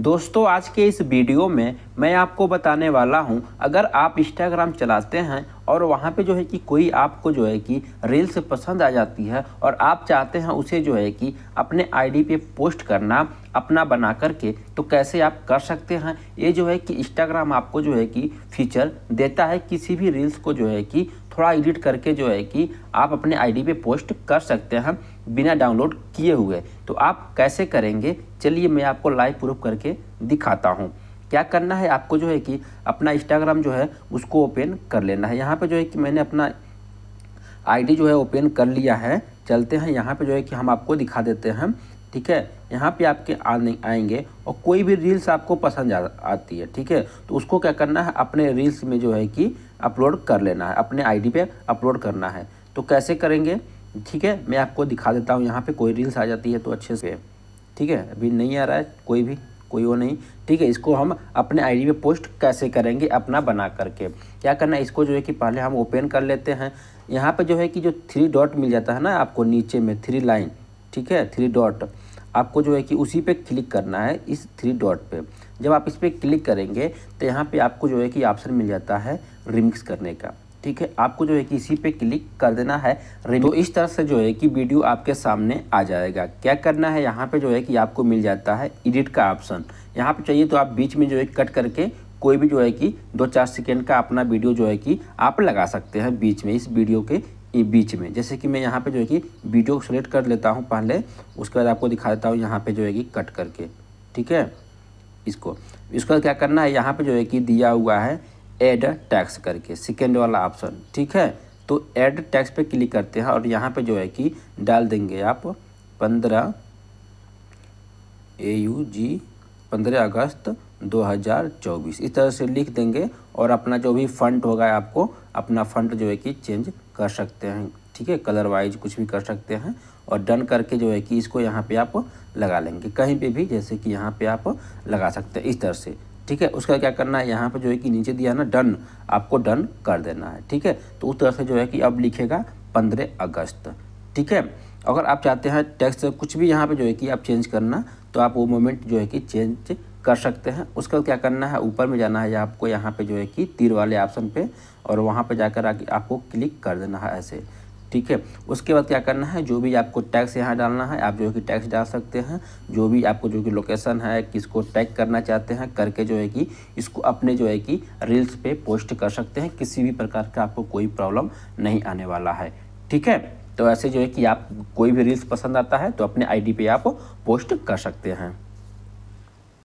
दोस्तों आज के इस वीडियो में मैं आपको बताने वाला हूं अगर आप इंस्टाग्राम चलाते हैं और वहां पे जो है कि कोई आपको जो है कि रील्स पसंद आ जाती है और आप चाहते हैं उसे जो है कि अपने आईडी पे पोस्ट करना अपना बना करके तो कैसे आप कर सकते हैं ये जो है कि इंस्टाग्राम आपको जो है कि फीचर देता है किसी भी रील्स को जो है कि थोड़ा एडिट करके जो है कि आप अपने आई पे पोस्ट कर सकते हैं बिना डाउनलोड किए हुए तो आप कैसे करेंगे चलिए मैं आपको लाइव प्रूफ करके दिखाता हूँ क्या करना है आपको जो है कि अपना इंस्टाग्राम जो है उसको ओपन कर लेना है यहाँ पर जो है कि मैंने अपना आईडी जो है ओपन कर लिया है चलते हैं यहाँ पे जो है कि हम आपको दिखा देते हैं ठीक है यहाँ पे आपके आने आएंगे और कोई भी रील्स आपको पसंद आ, आती है ठीक है तो उसको क्या करना है अपने रील्स में जो है कि अपलोड कर लेना है अपने आईडी पे अपलोड करना है तो कैसे करेंगे ठीक है मैं आपको दिखा देता हूँ यहाँ पे कोई रील्स आ जाती है तो अच्छे से ठीक है अभी नहीं आ रहा है कोई भी कोई वो नहीं ठीक है इसको हम अपने आईडी पे पोस्ट कैसे करेंगे अपना बना करके क्या करना है इसको जो है कि पहले हम ओपन कर लेते हैं यहाँ पे जो है कि जो थ्री डॉट मिल जाता है ना आपको नीचे में थ्री लाइन ठीक है थ्री डॉट आपको जो है कि उसी पे क्लिक करना है इस थ्री डॉट पे जब आप इस पर क्लिक करेंगे तो यहाँ पे आपको जो है कि ऑप्शन मिल जाता है रिमिक्स करने का ठीक है आपको जो है कि इसी पे क्लिक कर देना है तो इस तरह से जो है कि वीडियो आपके सामने आ जाएगा क्या करना है यहाँ पे जो है कि आपको मिल जाता है एडिट का ऑप्शन यहाँ पे चाहिए तो आप बीच में जो है कट करके कोई भी जो है कि दो चार सेकेंड का अपना वीडियो जो है कि आप लगा सकते हैं बीच में इस वीडियो के बीच में जैसे कि मैं यहाँ पर जो है कि वीडियो सेलेक्ट कर लेता हूँ पहले उसके बाद आपको दिखा देता हूँ यहाँ पर जो है कि कट करके ठीक है इसको इसके बाद क्या करना है यहाँ पे जो है कि दिया हुआ है एड टैक्स करके सेकेंड वाला ऑप्शन ठीक है तो एड टैक्स पे क्लिक करते हैं और यहाँ पे जो है कि डाल देंगे आप पंद्रह ए यू जी पंद्रह अगस्त 2024 इस तरह से लिख देंगे और अपना जो भी फंड होगा आपको अपना फंड जो है कि चेंज कर सकते हैं ठीक है कलर वाइज कुछ भी कर सकते हैं और डन करके जो है कि इसको यहाँ पे आप लगा लेंगे कहीं पे भी जैसे कि यहाँ पे आप लगा सकते हैं इस तरह से ठीक है उसका क्या करना है यहाँ पर जो है कि नीचे दिया ना डन आपको डन कर देना है ठीक है तो उस तरह से जो है कि अब लिखेगा पंद्रह अगस्त ठीक है अगर आप चाहते हैं टेक्स्ट कुछ भी यहाँ पे जो है कि आप चेंज करना तो आप वो मोमेंट जो है कि चेंज कर सकते हैं उसका क्या करना है ऊपर में जाना है आपको यहाँ पे जो है कि तीर वाले ऑप्शन पे और वहाँ पे जाकर आके आपको क्लिक कर देना है ऐसे ठीक है उसके बाद क्या करना है जो भी आपको टैक्स यहाँ डालना है आप जो है कि टैक्स डाल सकते हैं जो भी आपको जो कि लोकेशन है किसको टैग करना चाहते हैं करके जो है कि इसको अपने जो है कि रील्स पे पोस्ट कर सकते हैं किसी भी प्रकार का आपको कोई प्रॉब्लम नहीं आने वाला है ठीक है तो ऐसे जो है कि आप कोई भी रील्स पसंद आता है तो अपने आई पे आप पोस्ट कर सकते हैं